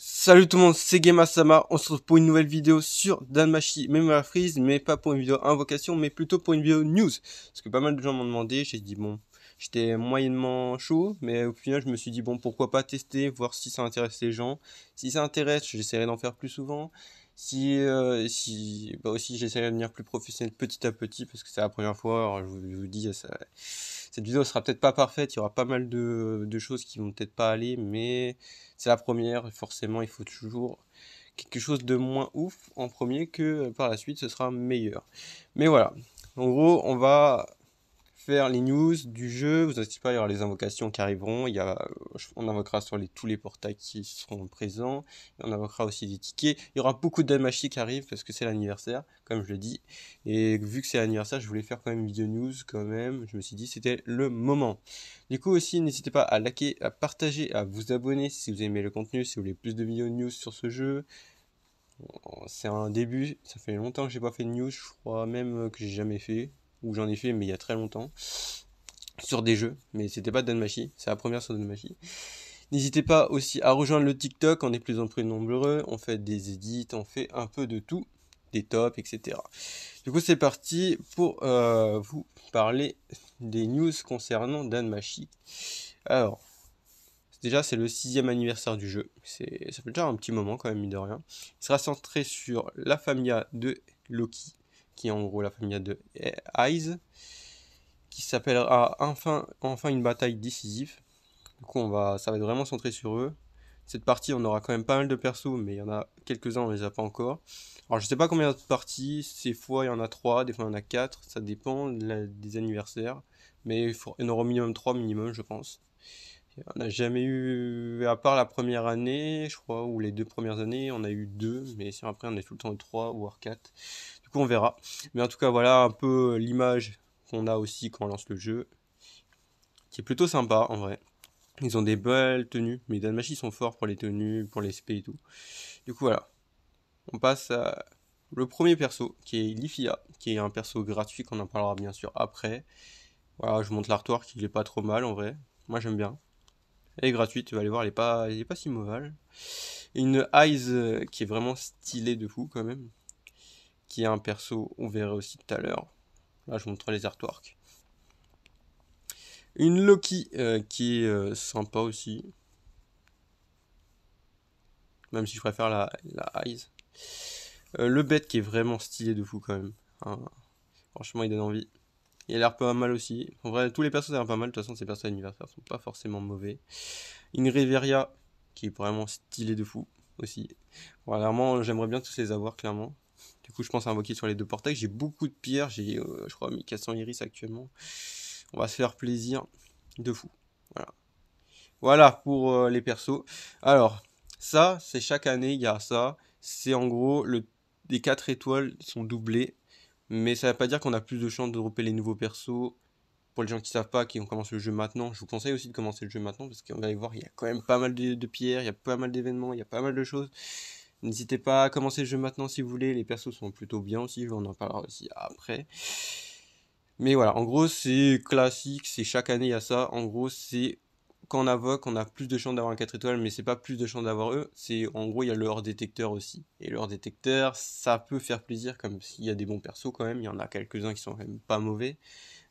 Salut tout le monde, c'est GemaSama, on se retrouve pour une nouvelle vidéo sur Danmachi Memory Freeze, mais pas pour une vidéo invocation, mais plutôt pour une vidéo news. Parce que pas mal de gens m'ont demandé, j'ai dit bon, j'étais moyennement chaud, mais au final je me suis dit bon, pourquoi pas tester, voir si ça intéresse les gens. Si ça intéresse, j'essaierai d'en faire plus souvent. Si, euh, si, bah aussi j'essaierai de devenir plus professionnel petit à petit, parce que c'est la première fois, je vous, je vous dis, ça cette vidéo sera peut-être pas parfaite, il y aura pas mal de, de choses qui vont peut-être pas aller, mais c'est la première, forcément il faut toujours quelque chose de moins ouf en premier que par la suite ce sera meilleur. Mais voilà, en gros on va faire les news du jeu. Vous n'hésitez pas, il y aura les invocations qui arriveront. Il y a, euh, on invoquera sur les, tous les portails qui seront présents. on invoquera aussi des tickets. Il y aura beaucoup de d'amashi qui arrivent parce que c'est l'anniversaire, comme je le dis. Et vu que c'est l'anniversaire, je voulais faire quand même une vidéo news quand même. Je me suis dit c'était le moment. Du coup aussi, n'hésitez pas à liker, à partager, à vous abonner si vous aimez le contenu, si vous voulez plus de vidéos news sur ce jeu oh, c'est un début, ça fait longtemps que j'ai pas fait de news, je crois même euh, que j'ai jamais fait où j'en ai fait, mais il y a très longtemps, sur des jeux, mais c'était pas Danmachi, c'est la première sur Danmachi. N'hésitez pas aussi à rejoindre le TikTok, on est de plus en plus nombreux, on fait des edits, on fait un peu de tout, des tops, etc. Du coup, c'est parti pour euh, vous parler des news concernant Danmachi. Alors, déjà, c'est le sixième anniversaire du jeu, c'est, ça fait déjà un petit moment quand même, mine de rien. Il sera centré sur la famille de Loki, qui est en gros la famille de Eyes, qui s'appellera enfin, enfin une bataille décisive. Du coup, on va, ça va être vraiment centré sur eux. Cette partie, on aura quand même pas mal de persos, mais il y en a quelques-uns, on les a pas encore. Alors, je sais pas combien de parties, ces fois, il y en a 3, des fois, il y en a 4, ça dépend des anniversaires. Mais il, faut, y en aura au minimum 3 minimum, je pense. On n'a jamais eu, à part la première année, je crois, ou les deux premières années, on a eu deux, mais après on est tout le temps 3 voire 4. Du coup, on verra. Mais en tout cas, voilà un peu euh, l'image qu'on a aussi quand on lance le jeu, qui est plutôt sympa en vrai. Ils ont des belles tenues, mais Danmachi sont forts pour les tenues, pour les SP et tout. Du coup, voilà. On passe à le premier perso, qui est Lifia, qui est un perso gratuit qu'on en parlera bien sûr après. Voilà, je montre l'artwork, qui est pas trop mal en vrai. Moi j'aime bien. Elle est gratuite, tu vas aller voir, elle est pas, pas si mauvaise. Une Eyes euh, qui est vraiment stylée de fou quand même qui est un perso, on verra aussi tout à l'heure. Là, je montre les artworks. Une Loki euh, qui est euh, sympa aussi. Même si je préfère la, la Eyes. Euh, le bête qui est vraiment stylé de fou quand même. Hein. Franchement, il donne envie. Il a l'air pas mal aussi. En vrai, tous les persos ont l'air pas mal. De toute façon, ces persos anniversaires sont pas forcément mauvais. Une Reveria qui est vraiment stylé de fou aussi. j'aimerais bien tous les avoir, clairement. Du coup, je pense invoquer sur les deux portails. J'ai beaucoup de pierres. J'ai, euh, je crois, 1400 iris actuellement. On va se faire plaisir de fou. Voilà. Voilà pour euh, les persos. Alors, ça, c'est chaque année, il y a ça. C'est en gros, le, les 4 étoiles sont doublées. Mais ça ne veut pas dire qu'on a plus de chances de dropper les nouveaux persos. Pour les gens qui ne savent pas, qui ont commencé le jeu maintenant, je vous conseille aussi de commencer le jeu maintenant parce qu'on va aller voir, il y a quand même pas mal de pierres, il y a pas mal d'événements, il y a pas mal de choses. N'hésitez pas à commencer le jeu maintenant si vous voulez. Les persos sont plutôt bien aussi. On en parlera aussi après. Mais voilà, en gros, c'est classique. C'est chaque année, il y a ça. En gros, c'est quand on invoque, on a plus de chances d'avoir un 4 étoiles, mais c'est pas plus de chance d'avoir eux. C'est en gros, il y a le détecteur aussi. Et leur détecteur, ça peut faire plaisir, comme s'il y a des bons persos quand même. Il y en a quelques-uns qui sont quand même pas mauvais.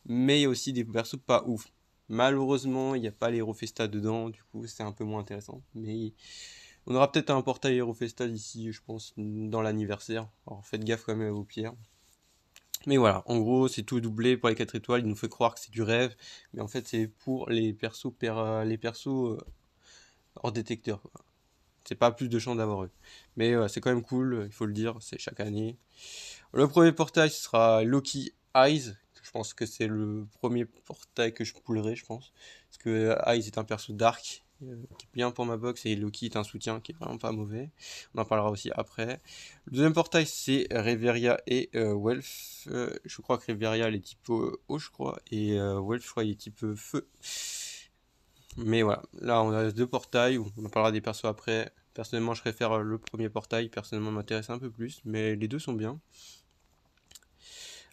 Mais il y a aussi des persos pas ouf. Malheureusement, il n'y a pas les Rofesta dedans, du coup, c'est un peu moins intéressant. Mais on aura peut-être un portail Festival ici, je pense, dans l'anniversaire. Alors faites gaffe quand même à vos pierres. Mais voilà, en gros, c'est tout doublé pour les 4 étoiles. Il nous fait croire que c'est du rêve, mais en fait, c'est pour les persos, euh, les persos euh, hors détecteur. C'est pas plus de chance d'avoir eux. Mais euh, c'est quand même cool, il faut le dire, c'est chaque année. Le premier portail, sera Loki Eyes. Je pense que c'est le premier portail que je poulerai, je pense. Parce que Eyes est un perso dark qui est bien pour ma box et Loki est un soutien qui est vraiment pas mauvais. On en parlera aussi après. Le deuxième portail c'est Reveria et euh, euh, je crois que Reveria elle est type eau, je crois et euh, je crois il est type feu. Mais voilà, là on a deux portails on en parlera des persos après. Personnellement je préfère le premier portail, personnellement m'intéresse un peu plus, mais les deux sont bien.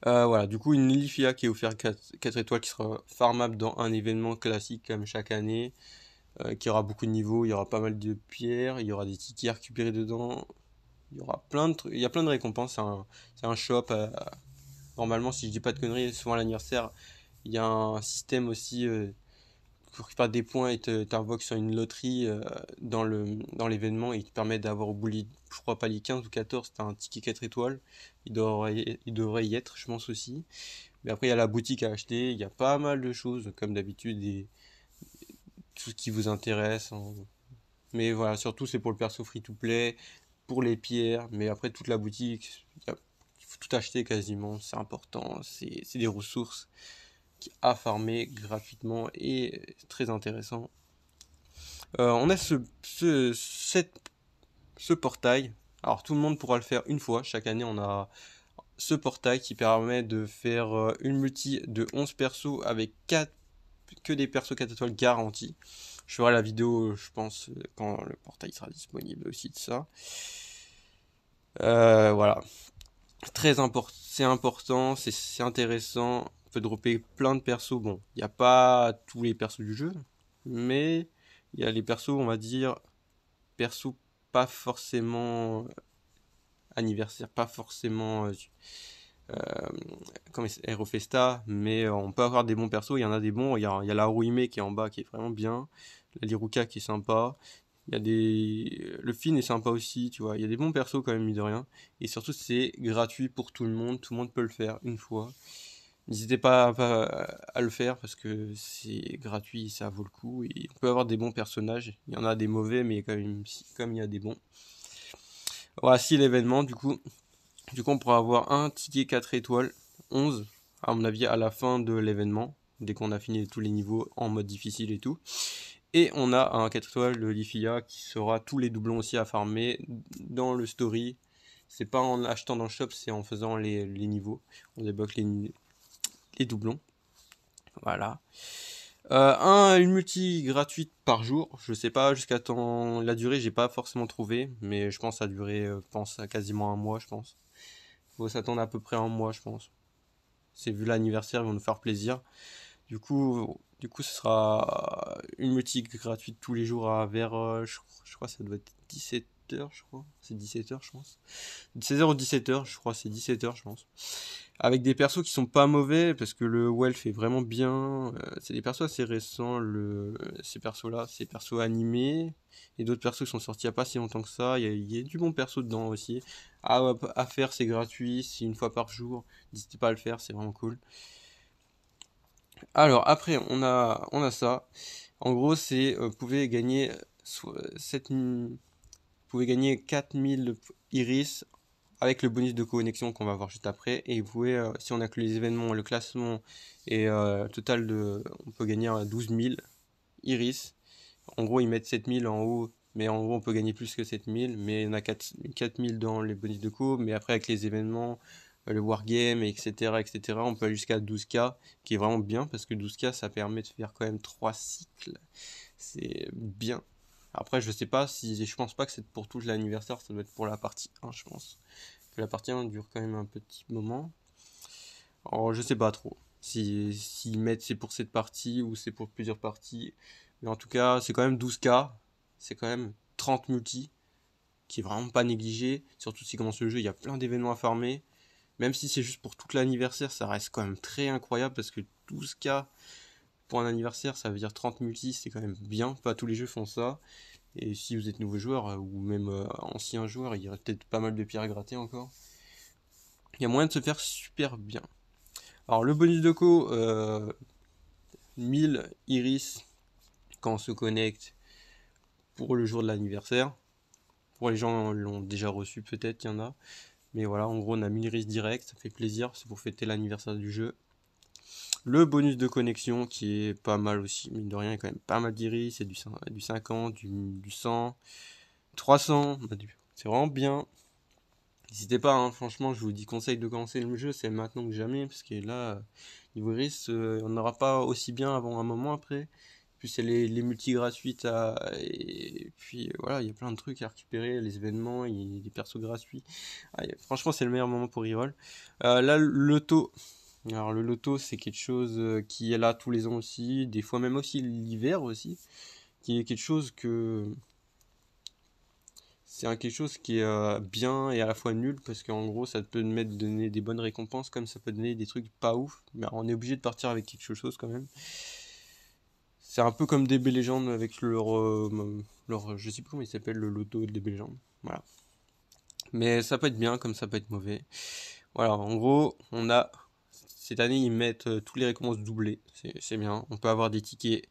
Euh, voilà, du coup, une Lilifia qui est offerte 4, 4, étoiles qui sera farmable dans un événement classique comme chaque année. Euh, qui aura beaucoup de niveaux, il y aura pas mal de pierres, il y aura des tickets à récupérer dedans, il y aura plein de trucs, il y a plein de récompenses, c'est un, un, shop. Euh, normalement, si je dis pas de conneries, souvent à l'anniversaire, il y a un système aussi euh, pour faire des points et t'invoques sur une loterie dans le l'événement et il te permet d'avoir au bout, je crois, pas les 15 ou 14, c'est un ticket 4 étoiles, il devrait, il devrait y être, je pense aussi. Mais après, il y a la boutique à acheter, il y a pas mal de choses, comme d'habitude, des tout ce qui vous intéresse. Mais voilà, surtout c'est pour le perso free-to-play, pour les pierres, mais après toute la boutique, il faut tout acheter quasiment, c'est important, c'est des ressources à farmer gratuitement et très intéressant. Euh, on a ce, ce, ce portail, alors tout le monde pourra le faire une fois, chaque année on a ce portail qui permet de faire euh, une multi de 11 persos avec 4 que des persos 4 étoiles garantis. Je ferai la vidéo, euh, je pense, euh, quand le portail sera disponible aussi de ça. Euh, voilà. Très important, c'est important, c'est intéressant. On peut dropper plein de persos. Bon, il n'y a pas tous les persos du jeu, mais il y a les persos, on va dire, persos pas forcément anniversaire, pas forcément euh, comme Aerofesta, mais euh, on peut avoir des bons persos, il y en a des bons, il y a, la Ruime qui est en bas qui est vraiment bien, la Liruka qui est sympa, il y a des... Le Finn est sympa aussi, tu vois. Il y a des bons persos quand même, mis de rien. Et surtout, c'est gratuit pour tout le monde. Tout le monde peut le faire une fois. N'hésitez pas à, le faire parce que c'est gratuit, ça vaut le coup. Et on peut avoir des bons personnages. Il y en a des mauvais, mais quand même, comme il y a des bons. Voici l'événement, du coup. Du coup, on pourra avoir un ticket 4 étoiles, 11, à mon avis, à la fin de l'événement, dès qu'on a fini tous les niveaux en mode difficile et tout. Et on a un 4 étoiles de l'IFIA qui sera tous les doublons aussi à farmer dans le story. C'est pas en achetant dans le shop, c'est en faisant les, niveaux. On débloque les, les doublons. Voilà. Euh, un, une multi gratuite par jour. Je sais pas jusqu'à temps la durée, j'ai pas forcément trouvé, mais je pense à durer, euh, pense à quasiment un mois, je pense s'attendre à peu près un mois, je pense. C'est vu l'anniversaire, ils vont nous faire plaisir. Du coup, du coup, ce sera une boutique gratuite tous les jours à vers, je, crois, je crois que ça doit être 17 heures, je crois. C'est 17h, je pense. 16h ou 17h, je crois. C'est 17h, je pense. Avec des persos qui sont pas mauvais, parce que le Welf est vraiment bien. Euh, c'est des persos assez récents, le... ces persos-là. Ces persos animés. Et d'autres persos qui sont sortis à pas si longtemps que ça. Il y, a... du bon perso dedans aussi. À, faire, c'est gratuit. C'est une fois par jour. N'hésitez pas à le faire, c'est vraiment cool. Alors, après, on a, on a ça. En gros, c'est. Euh, vous pouvez gagner. cette euh, pouvez gagner 4000 iris avec le bonus de connexion qu'on va voir juste après. Et vous pouvez, euh, si on a que les événements, le classement et euh, total de, on peut gagner 12 euh, 000 iris. En gros, ils mettent 7000 en haut, mais en gros, on peut gagner plus que 7000. Mais on y en a 4000 dans les bonus de co. Mais après, avec les événements, euh, le wargame, etc., etc., on peut aller jusqu'à 12K, qui est vraiment bien parce que 12K ça permet de faire quand même trois cycles. C'est bien. Après, je sais pas si je pense pas que c'est pour tout l'anniversaire, ça doit être pour la partie 1, je pense. Que la partie 1 dure quand même un petit moment. je sais pas trop si s'ils mettent c'est pour cette partie ou c'est pour plusieurs parties. Mais en tout cas, c'est quand même 12K, c'est quand même 30 multi qui est vraiment pas négligé, surtout si commence le jeu, il y a plein d'événements à farmer. Même si c'est juste pour tout l'anniversaire, ça reste quand même très incroyable parce que 12K pour un anniversaire, ça veut dire 30 multi, c'est quand même bien. Pas tous les jeux font ça. Et si vous êtes nouveau joueur euh, ou même euh, ancien joueur, il y a peut-être pas mal de pierres à gratter encore. Il y a moyen de se faire super bien. Alors le bonus de co, 1000 euh, iris quand on se connecte pour le jour de l'anniversaire. Pour les gens l'ont déjà reçu peut-être, il y en a. Mais voilà, en gros on a 1000 iris direct, ça fait plaisir, c'est pour fêter l'anniversaire du jeu. Le bonus de connexion qui est pas mal aussi, mine de rien, quand même pas mal d'iris, C'est du, du 50, du, du 100, 300. Bah, c'est vraiment bien. N'hésitez pas, hein, franchement, je vous dis conseil de commencer le jeu, c'est maintenant que jamais, parce que là, niveau risque, euh, on n'aura pas aussi bien avant un moment après. Puis c'est les, les multi gratuites, et puis euh, voilà, il y a plein de trucs à récupérer, les événements, il des persos gratuits. Ah, franchement, c'est le meilleur moment pour reroll. Euh, là, le taux, alors le loto, c'est quelque chose euh, qui est là tous les ans aussi, des fois même aussi l'hiver aussi, qui est quelque chose que... C'est quelque chose qui est euh, bien et à la fois nul, parce qu'en gros, ça peut te donner des bonnes récompenses, comme ça peut donner des trucs pas ouf, mais on est obligé de partir avec quelque chose quand même. C'est un peu comme DB Legends avec leur, euh, leur... Je sais plus comment il s'appelle, le loto des DB Legends. Voilà. Mais ça peut être bien comme ça peut être mauvais. Voilà, en gros, on a cette année, ils mettent euh, tous les récompenses doublées. C'est bien. On peut avoir des tickets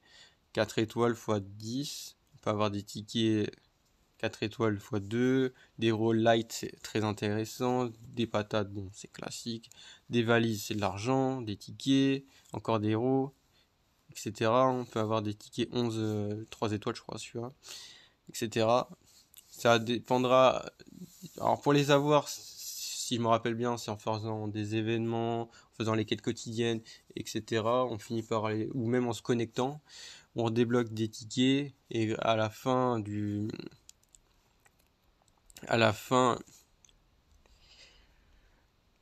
4 étoiles x 10. On peut avoir des tickets 4 étoiles x 2. Des rôles light, c'est très intéressant. Des patates, bon, c'est classique. Des valises, c'est de l'argent. Des tickets, encore des rôles, etc. On peut avoir des tickets 11, 3 euh, étoiles, je crois, celui etc. Ça dépendra. Alors, pour les avoir, si je me rappelle bien, c'est en faisant des événements, en faisant les quêtes quotidiennes, etc. On finit par aller, ou même en se connectant, on débloque des tickets et à la fin du, à la fin,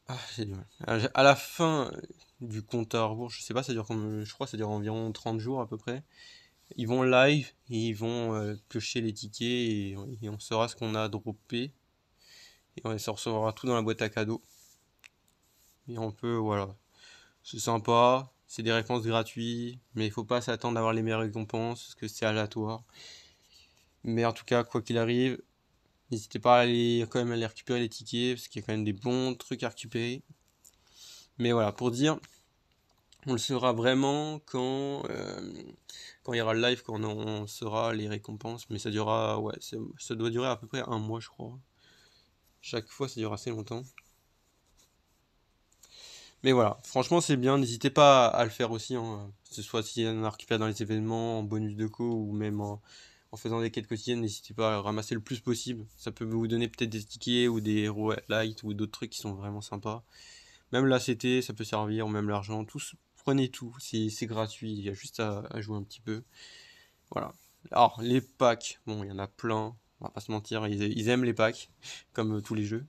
ah, c'est du mal. À la fin du compte à rebours, je sais pas, ça dure comme, je crois, ça dure environ 30 jours à peu près. Ils vont live et ils vont euh, piocher les tickets et on saura ce qu'on a droppé. Et on recevra tout dans la boîte à cadeaux. mais on peut, voilà. C'est sympa, c'est des réponses gratuites, mais il faut pas s'attendre à avoir les meilleures récompenses, parce que c'est aléatoire. Mais en tout cas, quoi qu'il arrive, n'hésitez pas à aller, quand même aller récupérer les tickets, parce qu'il y a quand même des bons trucs à récupérer. Mais voilà, pour dire, on le saura vraiment quand, euh, quand il y aura le live, quand on, sera saura les récompenses. Mais ça durera, ouais, ça doit durer à peu près un mois, je crois. Chaque fois, ça dure assez longtemps. Mais voilà, franchement, c'est bien. N'hésitez pas à le faire aussi. Hein. Que ce soit si on en récupère dans les événements, en bonus de co, ou même en, faisant des quêtes quotidiennes, n'hésitez pas à ramasser le plus possible. Ça peut vous donner peut-être des tickets ou des héros light ou d'autres trucs qui sont vraiment sympas. Même la CT, ça peut servir, ou même l'argent. Tout, prenez tout. C'est gratuit. Il y a juste à jouer un petit peu. Voilà. Alors, les packs, bon, il y en a plein. On va pas se mentir, ils, aiment les packs, comme euh, tous les jeux.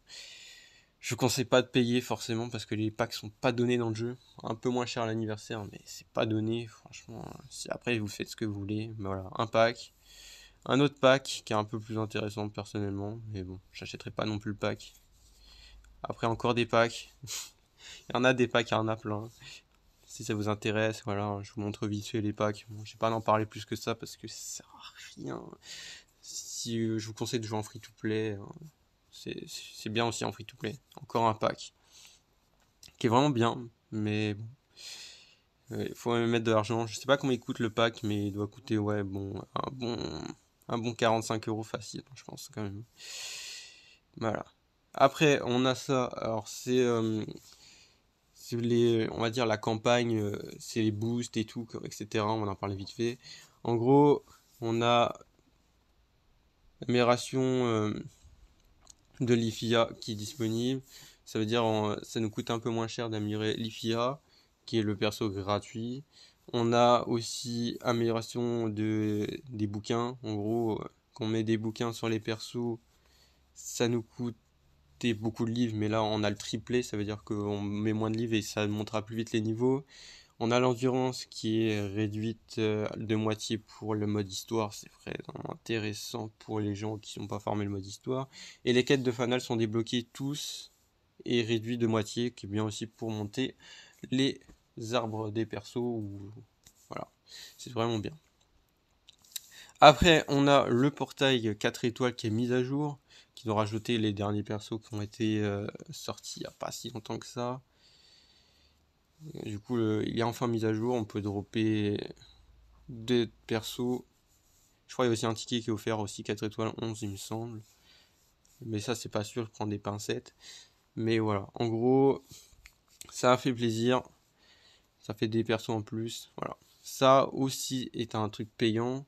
Je conseille pas de payer forcément parce que les packs sont pas donnés dans le jeu. Un peu moins cher à l'anniversaire, mais c'est pas donné, franchement. Après, vous faites ce que vous voulez. Mais voilà, un pack. Un autre pack qui est un peu plus intéressant personnellement. Mais bon, j'achèterai pas non plus le pack. Après, encore des packs. il y en a des packs, il y en a plein. Si ça vous intéresse, voilà, je vous montre vite fait les packs. Bon, je vais pas en parler plus que ça parce que ça sert rien si euh, je vous conseille de jouer en free-to-play, hein. c'est bien aussi en free-to-play. Encore un pack qui est vraiment bien, mais Il faut mettre de l'argent. Je sais pas combien coûte le pack, mais il doit coûter ouais, bon, un, bon, un bon 45 euros facile, je pense quand même. Voilà. Après, on a ça. Alors, c'est euh, les, on va dire la campagne, euh, c'est les boosts et tout, etc. On en parler vite fait. En gros, on a Amélioration euh, de l'IFIA qui est disponible, ça veut dire ça nous coûte un peu moins cher d'améliorer l'IFIA, qui est le perso gratuit. On a aussi amélioration de, des bouquins. En gros, euh, quand on met des bouquins sur les persos, ça nous coûte beaucoup de livres, mais là on a le triplé, ça veut dire qu'on met moins de livres et ça montera plus vite les niveaux. On a l'endurance qui est réduite euh, de moitié pour le mode histoire, c'est vraiment intéressant pour les gens qui sont pas formés le mode histoire. Et les quêtes de fanal sont débloquées tous et réduites de moitié, qui est bien aussi pour monter les arbres des persos. Voilà, c'est vraiment bien. Après, on a le portail 4 étoiles qui est mis à jour, qui doit rajouter les derniers persos qui ont été euh, sortis il n'y a pas si longtemps que ça. Du coup, euh, il y a enfin mise à jour. On peut dropper des persos. Je crois qu'il y a aussi un ticket qui est offert aussi 4 étoiles 11, il me semble. Mais ça, c'est pas sûr, je prends des pincettes. Mais voilà, en gros, ça a fait plaisir. Ça fait des persos en plus. Voilà. Ça aussi est un truc payant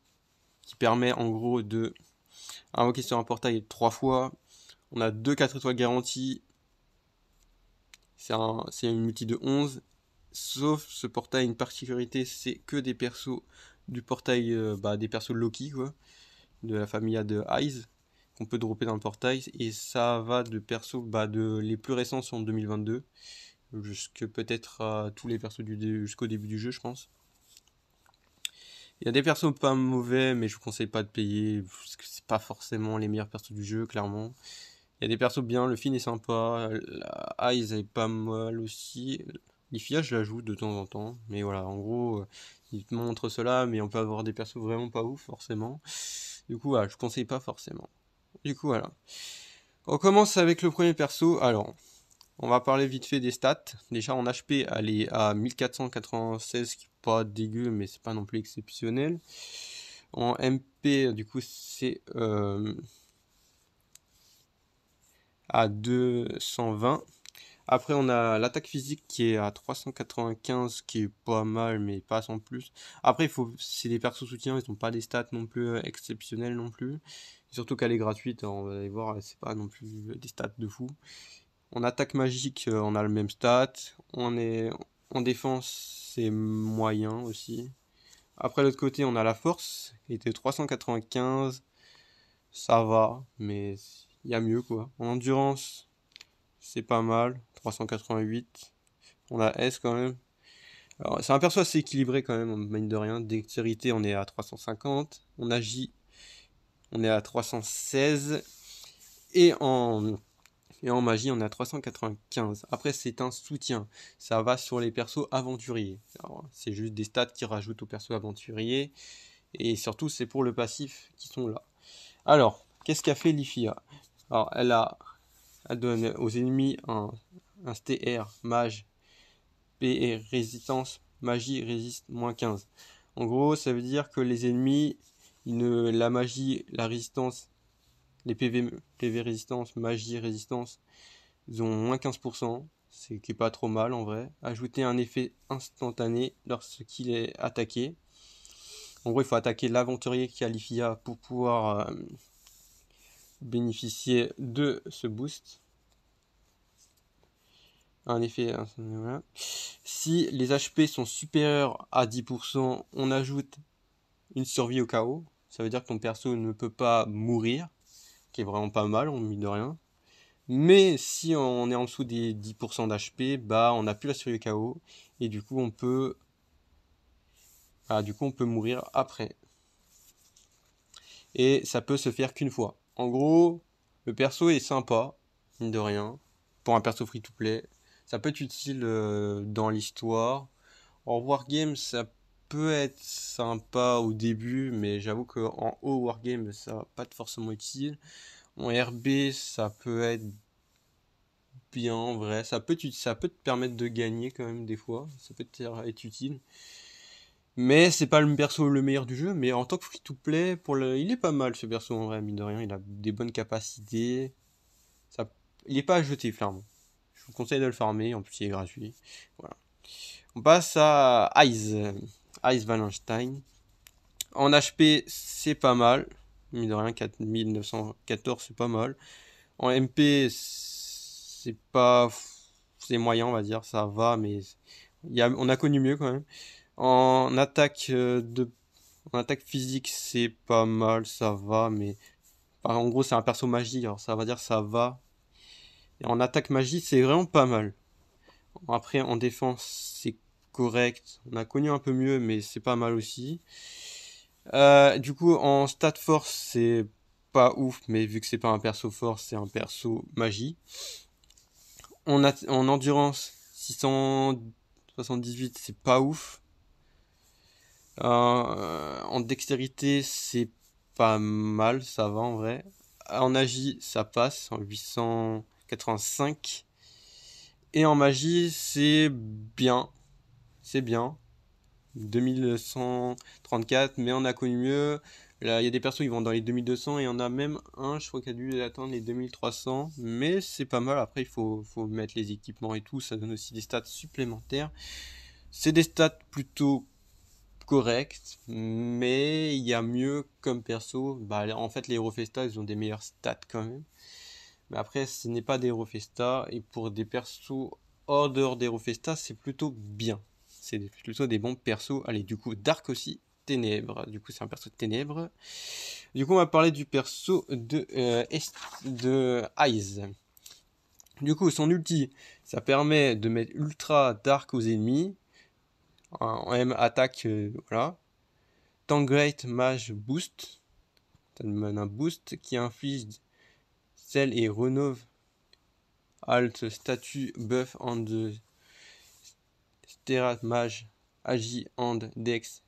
qui permet en gros de invoquer sur un portail trois fois. On a 2 4 étoiles garanties. C'est un, une multi de 11 Sauf ce portail une particularité, c'est que des persos du portail, euh, bah, des persos Loki, de la famille de Eyes, qu'on peut dropper dans le portail. Et ça va de persos, bah, de, les plus récents sont en 2022, jusque peut-être à tous les persos du, jusqu'au début du jeu, je pense. Il y a des persos pas mauvais, mais je vous conseille pas de payer, parce que c'est pas forcément les meilleurs persos du jeu, clairement. Il y a des persos bien, le film est sympa, la est pas mal aussi. L'IFIA je l'ajoute de temps en temps. Mais voilà, en gros, euh, il te montre cela, mais on peut avoir des persos vraiment pas ouf, forcément. Du coup, voilà, je conseille pas forcément. Du coup, voilà. On commence avec le premier perso. Alors, on va parler vite fait des stats. Déjà, en HP, elle est à 1496, qui pas dégueu, mais c'est pas non plus exceptionnel. En MP, du coup, c'est euh, à 220. Après, on a l'attaque physique qui est à 395, qui est pas mal, mais pas sans plus. Après, il faut, c'est des persos soutiens, ils n'ont pas des stats non plus euh, exceptionnelles non plus. surtout qu'elle est gratuite, hein, on va aller voir, c'est pas non plus des stats de fou. En attaque magique, euh, on a le même stat. On est en défense, c'est moyen aussi. Après, l'autre côté, on a la force, qui était 395. Ça va, mais il y a mieux quoi. En endurance, c'est pas mal. 388. On a S quand même. c'est un perso assez équilibré quand même, on mine de rien. Dextérité, on est à 350. On a J, on est à 316. Et en, en magie, on est à 395. Après, c'est un soutien. Ça va sur les persos aventuriers. C'est juste des stats qui rajoutent aux persos aventuriers. Et surtout, c'est pour le passif qui sont là. Alors, qu'est-ce qu'a fait Lifia Alors, elle a donné aux ennemis un, STR, mage, PR, résistance, magie, résiste, moins 15. En gros, ça veut dire que les ennemis, ne, la magie, la résistance, les PV, PV résistance, magie, résistance, ils ont moins 15%, ce qui est pas trop mal en vrai. Ajouter un effet instantané lorsqu'il est attaqué. En gros, il faut attaquer l'aventurier qui a l'IFIA pour pouvoir euh, bénéficier de ce boost. En effet, hein, si les HP sont supérieurs à 10%, on ajoute une survie au chaos. Ça veut dire que ton perso ne peut pas mourir, qui est vraiment pas mal, on mine de rien. Mais si on est en dessous des 10% d'HP, bah on n'a plus la survie au chaos et du coup on peut bah, du coup on peut mourir après. Et ça peut se faire qu'une fois. En gros, le perso est sympa, mine de rien, pour un perso free to play ça peut être utile euh, dans l'histoire. En wargame, ça peut être sympa au début, mais j'avoue que qu'en haut wargame, ça va pas être forcément utile. En RB, ça peut être bien, en vrai. Ça peut, ça peut te permettre de gagner quand même des fois. Ça peut être utile. Mais c'est pas le perso le meilleur du jeu, mais en tant que free-to-play, il est pas mal ce perso en vrai, mine de rien. Il a des bonnes capacités. Ça... Il est pas à jeter, clairement. Je vous conseille de le farmer, en plus il est gratuit. Voilà. On passe à Ice. Ice Wallenstein. En HP, c'est pas mal. Mine de 4914, c'est pas mal. En MP, c'est pas. C'est moyen, on va dire. Ça va, mais. Y a... On a connu mieux quand même. En attaque, euh, de... en attaque physique, c'est pas mal. Ça va, mais. En gros, c'est un perso magique Alors, ça va dire ça va. Et en attaque magie, c'est vraiment pas mal. Après, en défense, c'est correct. On a connu un peu mieux, mais c'est pas mal aussi. Euh, du coup, en stat force, c'est pas ouf, mais vu que c'est pas un perso force, c'est un perso magie. On a, en endurance, 678, c'est pas ouf. Euh, en dextérité, c'est pas mal, ça va en vrai. En agi, ça passe, en 800... 85. Et en magie, c'est bien. C'est bien. 2134, mais on a connu mieux. Là, il y a des persos qui vont dans les 2200 et on a même un, je crois, qui a dû atteindre les 2300. Mais c'est pas mal. Après, il faut, mettre les équipements et tout. Ça donne aussi des stats supplémentaires. C'est des stats plutôt correctes, mais il y a mieux comme perso. Bah, en fait, les Festa, ils ont des meilleurs stats quand même après, ce n'est pas des rofesta Et pour des persos hors dehors des c'est plutôt bien. C'est plutôt des bons persos. Allez, du coup, Dark aussi. Ténèbres. Du coup, c'est un perso de Ténèbres. Du coup, on va parler du perso de, euh, de Eyes. Du coup, son ulti, ça permet de mettre ultra dark aux ennemis. En M attaque, euh, voilà. Tank Great Mage Boost. Ça donne un boost qui inflige et renove alt statut buff and sterat mage agi and dex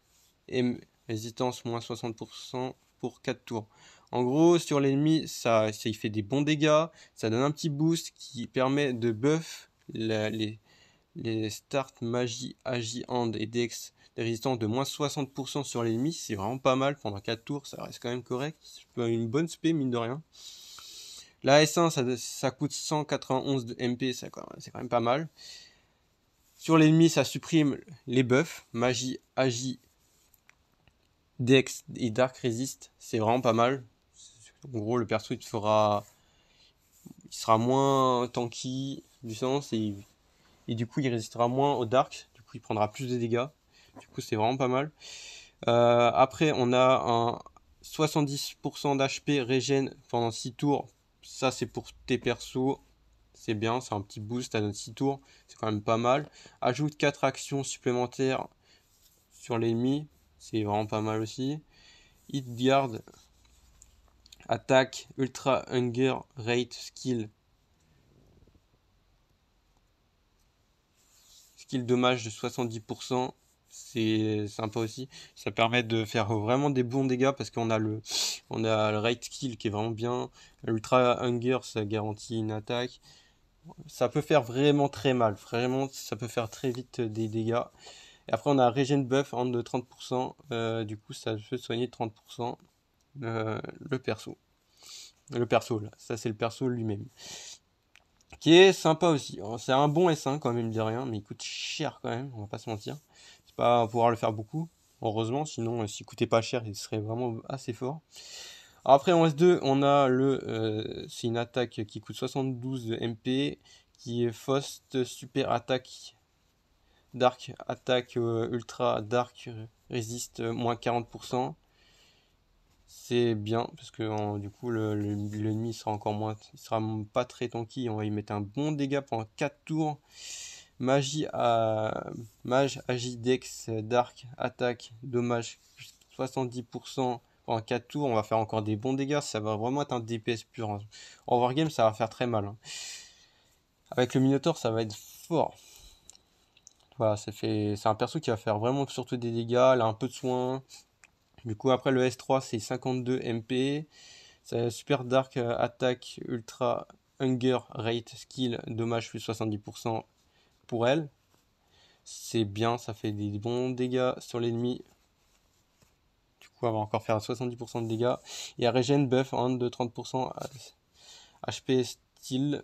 et résistance moins 60% pour 4 tours. En gros, sur l'ennemi, ça, ça, il fait des bons dégâts, ça donne un petit boost qui permet de buff les, les start magie, agi, hand et dex des de moins 60% sur l'ennemi. C'est vraiment pas mal pendant 4 tours, ça reste quand même correct. Une bonne spé, mine de rien. La S1, ça, coûte 191 de MP, c'est quand même pas mal. Sur l'ennemi, ça supprime les buffs, magie, agi, dex et dark resist. C'est vraiment pas mal. En gros, le perso, il fera... Il sera moins tanky du sens et, et du coup, il résistera moins au dark. Du coup, il prendra plus de dégâts. Du coup, c'est vraiment pas mal. Euh, après, on a un 70% d'HP régène pendant 6 tours ça c'est pour tes persos, c'est bien, c'est un petit boost à notre 6 tours, c'est quand même pas mal. Ajoute 4 actions supplémentaires sur l'ennemi, c'est vraiment pas mal aussi. Hit guard, attaque, ultra hunger, rate, skill. Skill dommage de 70% c'est sympa aussi. Ça permet de faire vraiment des bons dégâts parce qu'on a le, on a le right kill qui est vraiment bien. L'ultra hunger, ça garantit une attaque. Ça peut faire vraiment très mal. Vraiment, ça peut faire très vite des dégâts. Et après, on a regen buff en de 30%. Euh, du coup, ça peut soigner 30% euh, le perso. Le perso, là. Ça, c'est le perso lui-même. Qui est sympa aussi. C'est un bon S1 quand même, dit rien, mais il coûte cher quand même, on va pas se mentir pas pouvoir le faire beaucoup. Heureusement, sinon euh, s'il coûtait pas cher, il serait vraiment assez fort. après en S2, on a le euh, c'est une attaque qui coûte 72 MP qui est Faust Super Attaque Dark Attaque euh, Ultra Dark résiste moins 40%. C'est bien parce que du coup l'ennemi le, sera encore moins il sera pas très tanky, on va y mettre un bon dégât pendant 4 tours. Magie à Mage agi, Dex Dark attaque dommage 70% en 4 tours, on va faire encore des bons dégâts, ça va vraiment être un DPS pur. En hein. wargame, ça va faire très mal. Hein. Avec le Minotaur, ça va être fort. Voilà, c'est fait... C'est un perso qui va faire vraiment surtout des dégâts, elle a un peu de soin. Du coup, après le S3, c'est 52 MP. super dark euh, attaque, ultra hunger, rate, skill, dommage plus 70%, pour elle. C'est bien, ça fait des bons dégâts sur l'ennemi. Du coup, elle va encore faire 70% de dégâts. Et elle régène buff de 30% HP style,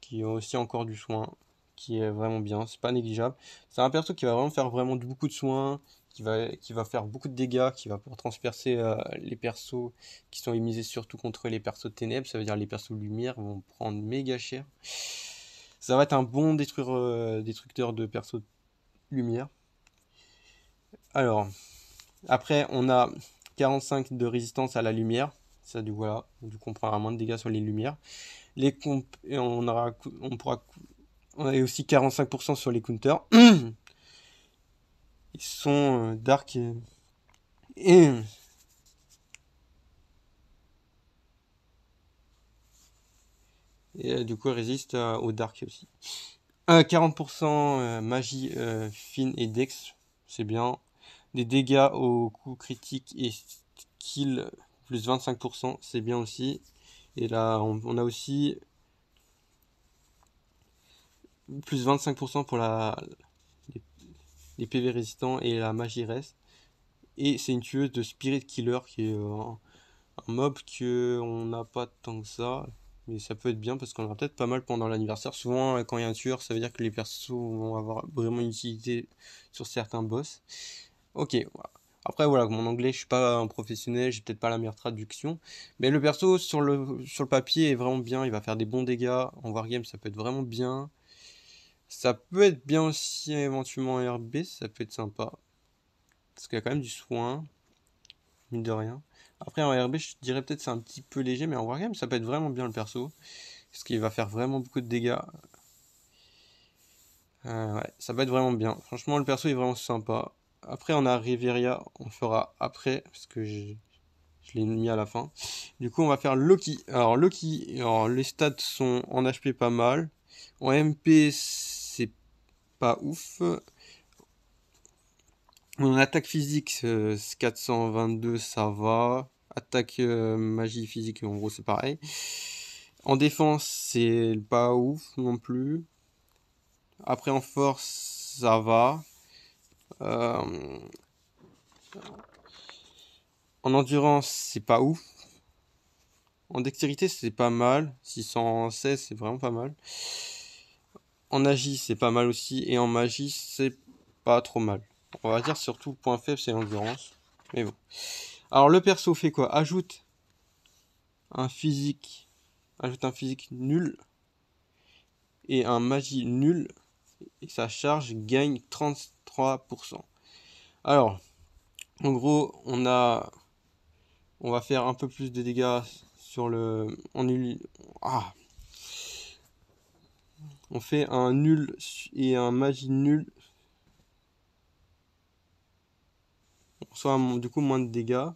qui a aussi encore du soin, qui est vraiment bien, c'est pas négligeable. C'est un perso qui va vraiment faire vraiment beaucoup de soins, qui va, qui va faire beaucoup de dégâts, qui va pouvoir transpercer euh, les persos qui sont immunisés surtout contre les persos ténèbres, ça veut dire les persos lumière vont prendre méga cher. Ça va être un bon détruire, euh, destructeur de perso lumière. Alors, après, on a 45 de résistance à la lumière. Ça, du voilà, du coup, on moins de dégâts sur les lumières. Les comp et on, aura, on pourra. On a aussi 45% sur les counters. Ils sont euh, dark et Et euh, du coup, elle résiste euh, au Dark aussi. 40% euh, magie fine et dex, c'est bien. Des dégâts au coup critique et kill plus 25%, c'est bien aussi. Et là, on, a aussi plus 25% pour la, les, PV résistants et la magie reste. Et c'est une tueuse de Spirit Killer qui est un, mob que on n'a pas tant que ça. Mais ça peut être bien parce qu'on aura peut-être pas mal pendant l'anniversaire. Souvent, euh, quand il y a un tueur, ça veut dire que les persos vont avoir vraiment une utilité sur certains boss. Ok, Après, voilà, mon anglais, je suis pas un professionnel, j'ai peut-être pas la meilleure traduction. Mais le perso, sur le, sur le papier, est vraiment bien. Il va faire des bons dégâts. En wargame, ça peut être vraiment bien. Ça peut être bien aussi éventuellement en RB, ça peut être sympa. Parce qu'il y a quand même du soin, mine de rien. Après, en RB, je dirais peut-être c'est un petit peu léger, mais en Wargame, ça peut être vraiment bien le perso. Parce qu'il va faire vraiment beaucoup de dégâts. Euh, ouais, ça peut être vraiment bien. Franchement, le perso est vraiment sympa. Après, on a Riveria, on fera après, parce que je, je l'ai mis à la fin. Du coup, on va faire Loki. Alors, Loki, alors, les stats sont en HP pas mal. En MP, c'est pas ouf. En attaque physique, 422, euh, ça va. Attaque euh, magie physique, en gros, c'est pareil. En défense, c'est pas ouf non plus. Après, en force, ça va. Euh, en endurance, c'est pas ouf. En dextérité, c'est pas mal. 616, c'est vraiment pas mal. En agi, c'est pas mal aussi. Et en magie, c'est pas trop mal. On va dire surtout point faible, c'est l'endurance. Mais bon. Alors le perso fait quoi Ajoute un physique. Ajoute un physique nul. Et un magie nul. Et sa charge gagne 33%. Alors, en gros, on a. On va faire un peu plus de dégâts sur le. On ah. On fait un nul et un magie nul soit du coup moins de dégâts.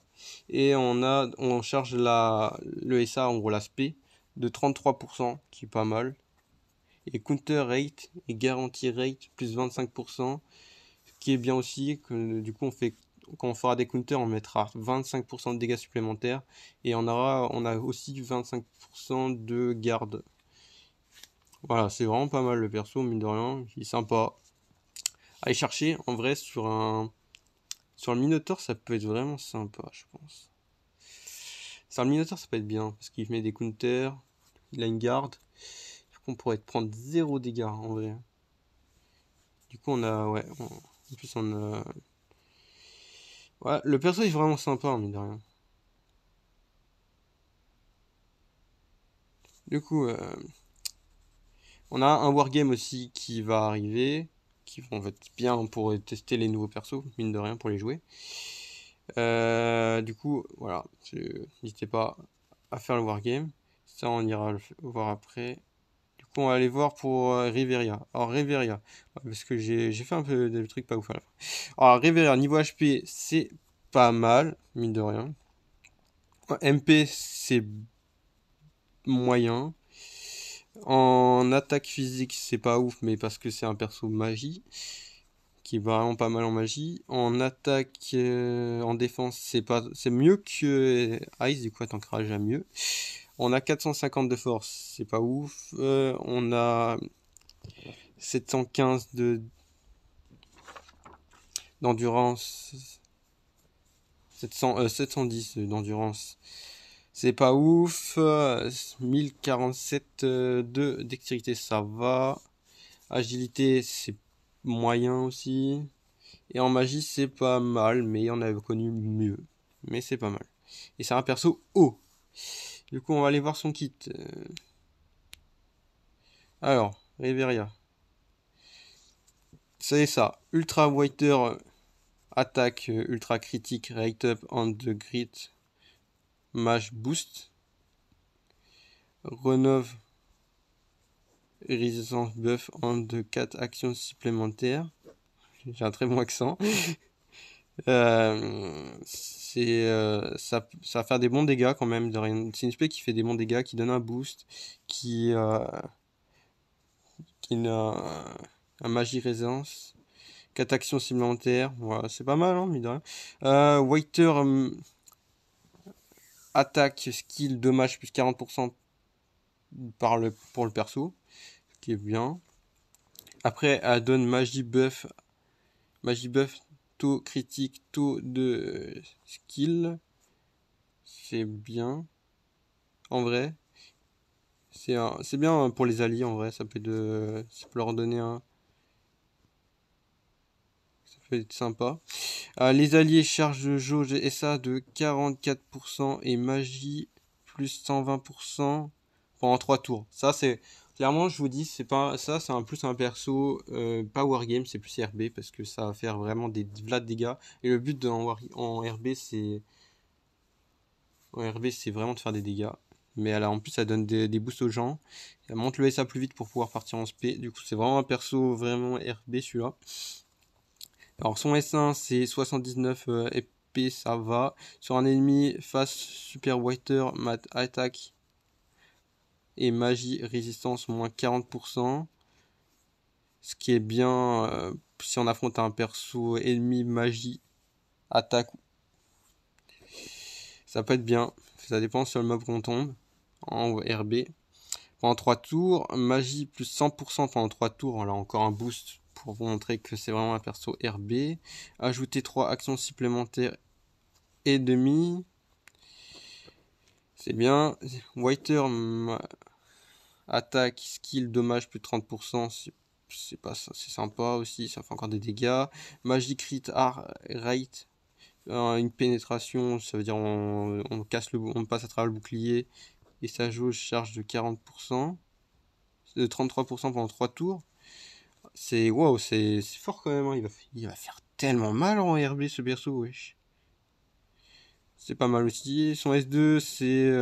Et on, a, on charge la, le SA, en gros l'aspect, de 33%, qui est pas mal. Et counter rate et garantie rate plus 25%, ce qui est bien aussi, que du coup on fait quand on fera des counters, on mettra 25% de dégâts supplémentaires et on aura on a aussi 25% de garde. Voilà, c'est vraiment pas mal le perso, mine de rien, il est sympa. Allez chercher en vrai sur un sur le Minotaur, ça peut être vraiment sympa, je pense. Sur le Minotaur, ça peut être bien, parce qu'il met des counters, il a une garde. Du coup, on pourrait prendre zéro dégâts, en vrai. Du coup, on a... Ouais, en plus, on a... Ouais, le perso est vraiment sympa, hein, mais de rien. Du coup, euh, on a un wargame aussi qui va arriver qui vont être bien pour tester les nouveaux persos, mine de rien, pour les jouer. Euh, du coup, voilà, n'hésitez pas à faire le wargame. Ça, on ira le voir après. Du coup, on va aller voir pour euh, Riveria. Alors, Riveria, parce que j'ai fait un peu des trucs pas ouf à la fin. Alors, Riveria, niveau HP, c'est pas mal, mine de rien. MP, c'est moyen. En attaque physique, c'est pas ouf, mais parce que c'est un perso magie, qui est vraiment pas mal en magie. En attaque, euh, en défense, c'est pas, c'est mieux que Ice, du coup, t'ancrage à mieux. On a 450 de force, c'est pas ouf. Euh, on a 715 de d'endurance, 710 euh, d'endurance. C'est pas ouf. 1047 euh, de dextérité, ça va. Agilité, c'est moyen aussi. Et en magie, c'est pas mal, mais on avait connu mieux. Mais c'est pas mal. Et c'est un perso haut. Du coup, on va aller voir son kit. Euh. Alors, Riveria. C'est ça. Ultra Whiter euh, attaque ultra critique, right up on the grid boost. Renove Resistance Buff en de 4 actions supplémentaires. J'ai un très bon accent. Euh, c'est euh, ça, ça va faire des bons dégâts quand même. C'est une spé qui fait des bons dégâts, qui donne un boost, qui, euh, qui a un magie résistance. 4 actions supplémentaires. Voilà, c'est pas mal, hein, de Waiter attaque, skill, dommage plus 40% par le, pour le perso, ce qui est bien. Après, elle donne magie buff, magie buff, taux critique, taux de skill. C'est bien, en vrai. C'est bien pour les alliés, en vrai. Ça peut, de, ça peut leur donner un, sympa. Ah, les alliés charge de jauge ça de 44% et magie plus 120% pendant trois tours. Ça c'est clairement je vous dis c'est pas ça c'est un plus un perso euh, pas wargame c'est plus RB parce que ça va faire vraiment des vlats de dégâts et le but de, en, war, en RB c'est en RB c'est vraiment de faire des dégâts mais elle en plus ça donne des, boosts aux gens. Elle monte le SA plus vite pour pouvoir partir en SP. Du coup c'est vraiment un perso vraiment RB celui-là. Alors son S1 c'est 79 EP euh, ça va. Sur un ennemi, face Super whiter, mat attaque et magie résistance moins 40%. Ce qui est bien euh, si on affronte un perso ennemi, magie, attaque. Ça peut être bien. Ça dépend sur le mob qu'on tombe en RB. Pendant 3 tours, magie plus 100% pendant 3 tours. On a encore un boost pour vous montrer que c'est vraiment un perso RB. Ajouter 3 actions supplémentaires et demi. C'est bien. Whiter attaque, skill, dommage plus de 30%. C'est pas c'est sympa aussi, ça fait encore des dégâts. Magic crit, art, right, euh, une pénétration, ça veut dire on, casse le on passe à travers le bouclier et ça jauge charge de 40%, de 33% pendant 3 tours. C'est waouh, c'est fort quand même. Hein. Il, va, il va faire tellement mal en RB ce berceau, wesh. C'est pas mal aussi. Son S2, c'est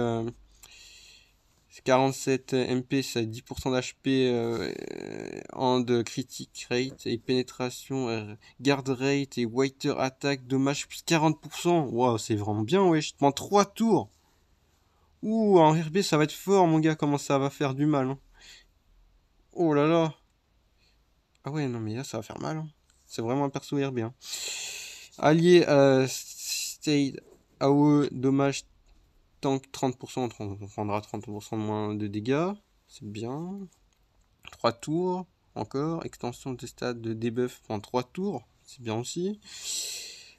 47 MP, ça 10% d'HP euh, en euh, critique rate et pénétration, euh, guard rate et whiter attack, dommage plus 40%. Waouh, c'est vraiment bien, wesh. Je prends 3 tours. Ouh, en RB, ça va être fort, mon gars. Comment ça va faire du mal. Hein. Oh là là. Ah ouais, non, mais là, ça va faire mal. Hein. C'est vraiment un perso RB. bien. Hein. Allié à Stade AOE, dommage, tank 30%, on prendra 30% moins de dégâts. C'est bien. 3 tours, encore. Extension de stade de debuff pendant 3 tours. C'est bien aussi.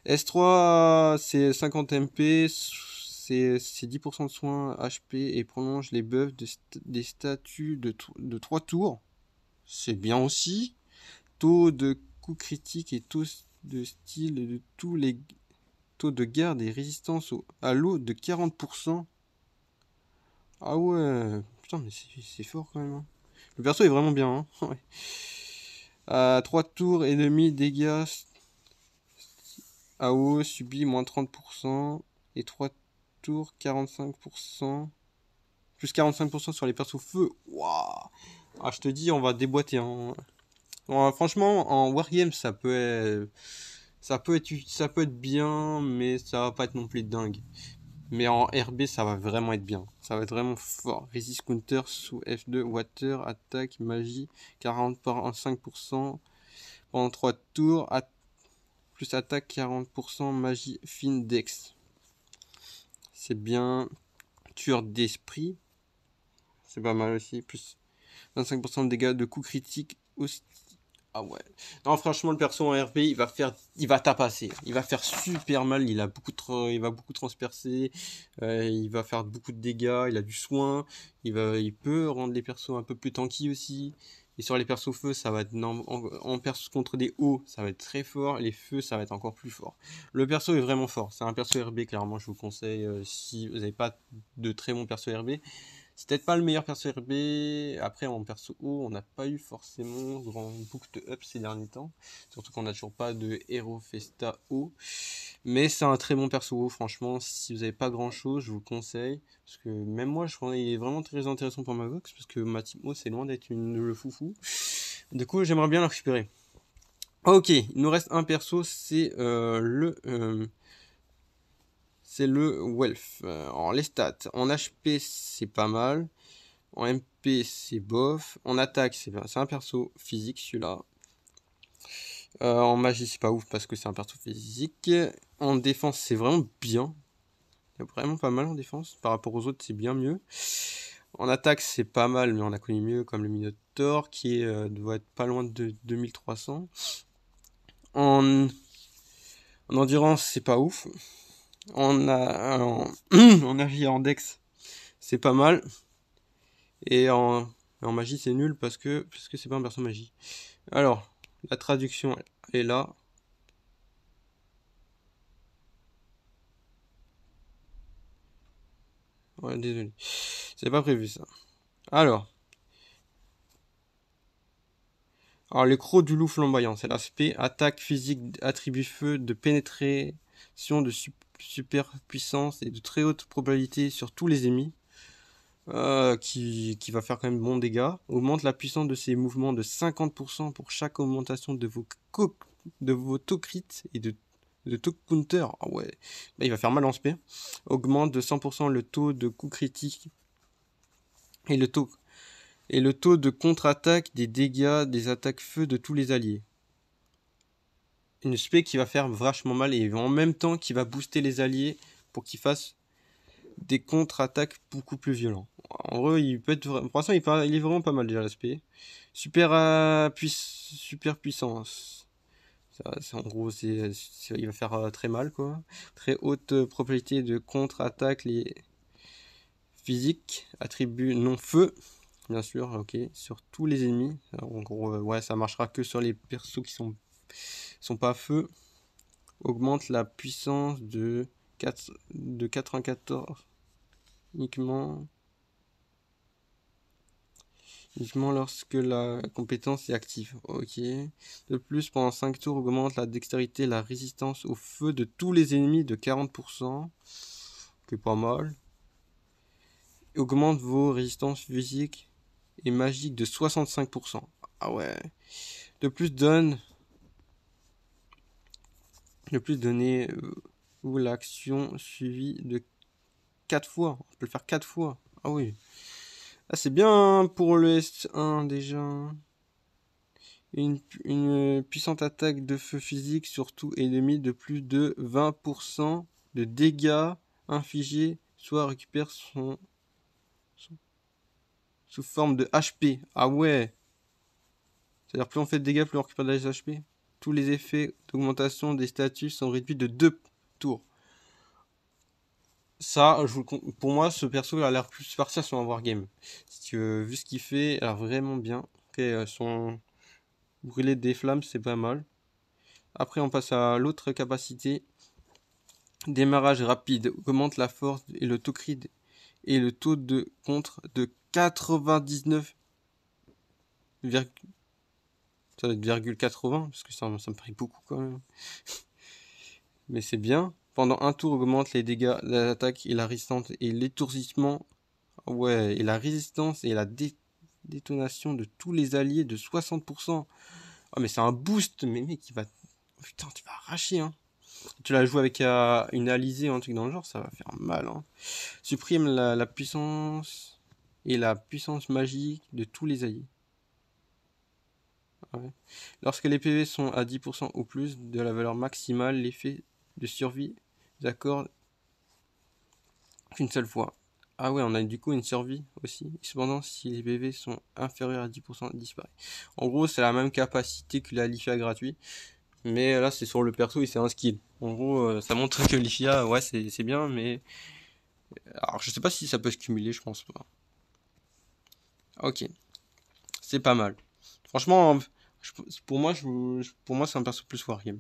S3, c'est 50 MP, c'est 10% de soins HP et prolonge les buffs des statuts de, de 3 tours. C'est bien aussi taux de coût critique et taux de style de tous les taux de garde et résistance à l'eau de 40%. Ah ouais, putain, mais c'est fort quand même. Hein. Le perso est vraiment bien. Hein. À 3 tours et demi, dégâts. à eau, subit moins 30%. Et 3 tours, 45%. Plus 45% sur les persos feu. Waouh! Ah, je te dis, on va déboîter. Hein franchement, en Wargame, ça peut être... Ça peut, être, ça peut être bien, mais ça va pas être non plus dingue. Mais en RB, ça va vraiment être bien. Ça va être vraiment fort. Resist Counter sous F2, Water, Attaque, Magie, 40 par pendant 3 tours, plus attaque 40%, Magie, fin Dex. C'est bien. Tueur d'esprit, c'est pas mal aussi. Plus 25% de dégâts de coups critiques, ah ouais. Non, franchement, le perso en RP, il va faire, il va tapasser. Il va faire super mal. Il a beaucoup il va beaucoup transpercer. Euh, il va faire beaucoup de dégâts. Il a du soin. Il va, il peut rendre les persos un peu plus tanky aussi. Et sur les persos feu, ça va être en, en, perso contre des hauts, ça va être très fort. Les feux, ça va être encore plus fort. Le perso est vraiment fort. C'est un perso RB, clairement. Je vous conseille euh, si vous n'avez pas de très bon perso RB. C'est peut-être pas le meilleur perso RB. Après, en perso haut, on n'a pas eu forcément grand book de up ces derniers temps. Surtout qu'on n'a toujours pas de héros Festa haut. Mais c'est un très bon perso haut, franchement. Si vous n'avez pas grand chose, je vous conseille. Parce que même moi, je crois qu'il est vraiment très intéressant pour ma Vox. Parce que ma team haut, c'est loin d'être une, le foufou. Du coup, j'aimerais bien le récupérer. Ok, il nous reste un perso, c'est euh, le. Euh, c'est le Welf. Alors euh, les stats, en HP c'est pas mal, en MP c'est bof, en attaque c'est un perso physique celui-là. Euh, en magie c'est pas ouf parce que c'est un perso physique. En défense c'est vraiment bien, il vraiment pas mal en défense, par rapport aux autres c'est bien mieux. En attaque c'est pas mal mais on a connu mieux comme le Minotaur qui euh, doit être pas loin de 2300. En, en endurance c'est pas ouf on a en, en en dex, c'est pas mal. Et en, magie, c'est nul parce que parce que c'est pas un perso magie. Alors, la traduction est là. Ouais, désolé. C'est pas prévu ça. Alors. Alors, les crocs du loup flamboyant, c'est l'aspect attaque physique, attribut feu, de pénétration, de, super puissance et de très haute probabilité sur tous les ennemis, euh, qui, va faire quand même bon dégâts. Augmente la puissance de ses mouvements de 50% pour chaque augmentation de vos, co de vos taux crit et de, de taux counter. Ah ouais, il va faire mal en SP Augmente de 100% le taux de coup critique et le taux, et le taux de contre-attaque des dégâts des attaques feu de tous les alliés une spé qui va faire vachement mal et en même temps qui va booster les alliés pour qu'ils fassent des contre-attaques beaucoup plus violents. En gros, il peut être pour l'instant, il, est vraiment pas mal déjà l'aspect. Super, euh, super puissance. Hein. en gros, il va faire euh, très mal quoi. Très haute euh, propriété de contre-attaque les physiques, attribut non feu, bien sûr, ok, sur tous les ennemis. en gros, ouais, ça marchera que sur les persos qui sont sont pas feu augmente la puissance de, de 94 uniquement, uniquement lorsque la compétence est active. Ok. De plus, pendant 5 tours, augmente la dextérité, la résistance au feu de tous les ennemis de 40%, que pas mal. Augmente vos résistances physiques et magiques de 65%. Ah ouais. De plus, donne le plus donné euh, ou l'action suivie de 4 fois. On peut le faire 4 fois. Ah oui. Ah, c'est bien pour le S1 déjà. Une, puissante attaque de feu physique sur tout ennemi de plus de 20% de dégâts infligés, soit récupère son, sous forme de HP. Ah ouais. C'est-à-dire plus on fait de dégâts, plus on récupère de HP tous les effets d'augmentation des statuts sont réduits de 2 tours. Ça, je pour moi, ce perso a l'air plus partir sur un wargame. Si tu vu ce qu'il fait, il vraiment bien. Ok, euh, son brûler des flammes, c'est pas mal. Après, on passe à l'autre capacité. Démarrage rapide augmente la force et le taux et le taux de contre de 99, ça doit être 0,80, parce que ça, ça me paraît beaucoup quand même. Mais c'est bien. Pendant un tour, augmente les dégâts, l'attaque et la résistance et l'étourdissement. Ouais, et la résistance et la détonation de tous les alliés de 60%. ah mais c'est un boost, mais mec, il va. putain, tu vas arracher, hein. Tu la joues avec euh, une alizée ou un truc dans le genre, ça va faire mal, hein. Supprime la puissance et la puissance magique de tous les alliés. Lorsque les PV sont à 10% ou plus de la valeur maximale, l'effet de survie d'accord qu'une seule fois. Ah ouais, on a du coup une survie aussi. Cependant, si les PV sont inférieurs à 10%, disparaît. En gros, c'est la même capacité que la Lifia gratuit. Mais là, c'est sur le perso et c'est un skill. En gros, euh, ça montre que l'IFIA, ouais, c'est bien, mais. Alors, je sais pas si ça peut se cumuler, je pense pas. Ok. C'est pas mal. Franchement, pour moi, je, pour moi, c'est un perso plus wargame.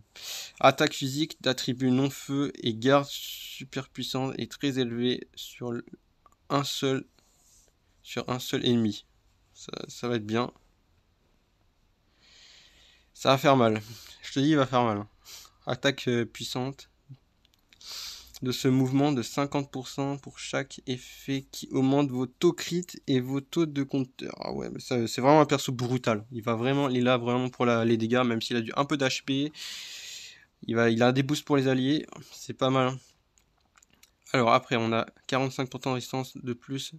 Attaque physique d'attribut non-feu et garde super puissante et très élevée sur un seul, sur un seul ennemi. Ça, ça, va être bien. Ça va faire mal. Je te dis, il va faire mal. Hein. Attaque euh, puissante de ce mouvement de 50% pour chaque effet qui augmente vos taux crit et vos taux de compteur. Ah ouais, mais ça, c'est vraiment un perso brutal. Il va vraiment, il est là vraiment pour la, les dégâts, même s'il a dû un peu d'HP. Il, va, il a des boosts pour les alliés, c'est pas mal. Hein. Alors après, on a 45% de résistance de plus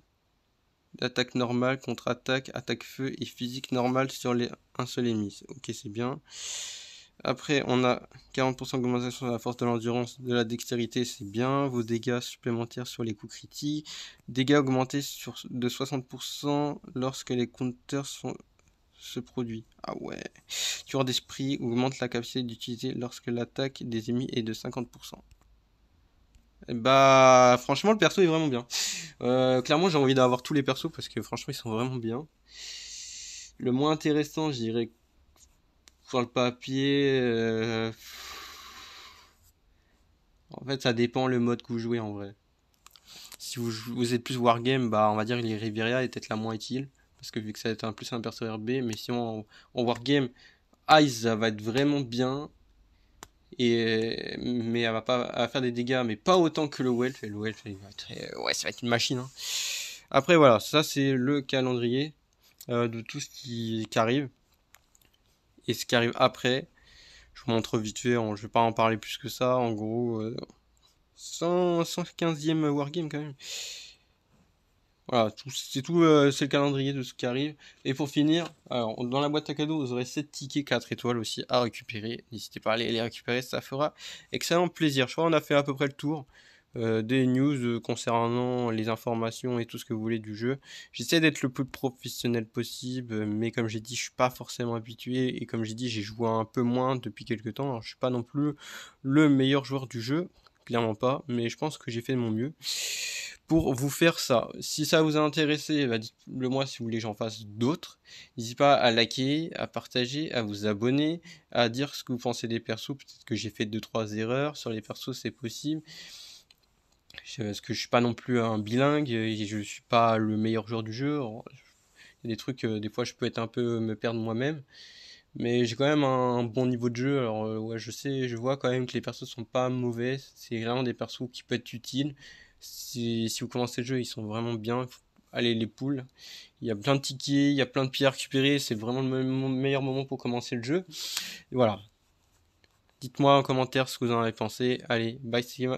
d'attaque normale, contre-attaque, attaque feu et physique normale sur les, un seul ennemi. Ok, c'est bien. Après, on a 40% d'augmentation de la force de l'endurance, de la dextérité, c'est bien. Vos dégâts supplémentaires sur les coups critiques. Dégâts augmentés de 60% lorsque les compteurs se produisent. Ah ouais. Tueur d'esprit augmente la capacité d'utiliser lorsque l'attaque des ennemis est de 50%. Eh bah, franchement, le perso est vraiment bien. Euh, clairement, j'ai envie d'avoir tous les persos parce que franchement, ils sont vraiment bien. Le moins intéressant, je dirais sur le papier, euh, en fait, ça dépend le mode que vous jouez en vrai. Si vous, vous êtes plus wargame, bah, on va dire que les Riviera est peut-être la moins utile, parce que vu que ça va être un plus un perso RB, mais si on, wargame, Ice va être vraiment bien, et, mais elle va pas faire des dégâts, mais pas autant que le Welf, et le Welf, va être, euh, ouais, ça va être une machine. Hein. Après, voilà, ça c'est le calendrier euh, de tout ce qui arrive et ce qui arrive après. Je vous montre vite fait, on, je vais pas en parler plus que ça. En gros, 115e euh, Wargame quand même. Voilà, c'est tout, euh, c'est le calendrier de ce qui arrive. Et pour finir, alors, dans la boîte à cadeaux, vous aurez 7 tickets 4 étoiles aussi à récupérer. N'hésitez pas à aller les récupérer, ça fera excellent plaisir. Je crois qu'on a fait à peu près le tour. Euh, des news euh, concernant les informations et tout ce que vous voulez du jeu. J'essaie d'être le plus professionnel possible, mais comme j'ai dit, je suis pas forcément habitué et comme j'ai dit, j'ai joué un peu moins depuis quelques temps. Alors, je suis pas non plus le meilleur joueur du jeu, clairement pas, mais je pense que j'ai fait de mon mieux pour vous faire ça. Si ça vous a intéressé, bah, dites-le moi si vous voulez que j'en fasse d'autres. N'hésitez pas à liker, à partager, à vous abonner, à dire ce que vous pensez des persos. Peut-être que j'ai fait 2-3 erreurs sur les persos, c'est possible. Parce que je suis pas non plus un bilingue, et je suis pas le meilleur joueur du jeu. il y a des trucs, euh, des fois, je peux être un peu me perdre moi-même. Mais j'ai quand même un, bon niveau de jeu. Alors, euh, ouais, je sais, je vois quand même que les persos sont pas mauvais. C'est vraiment des persos qui peuvent être utiles. Si, si vous commencez le jeu, ils sont vraiment bien. Allez, les poules. Il y a plein de tickets, il y a plein de pieds à récupérer. C'est vraiment le meilleur moment pour commencer le jeu. voilà. Dites-moi en commentaire ce que vous en avez pensé. Allez, bye, see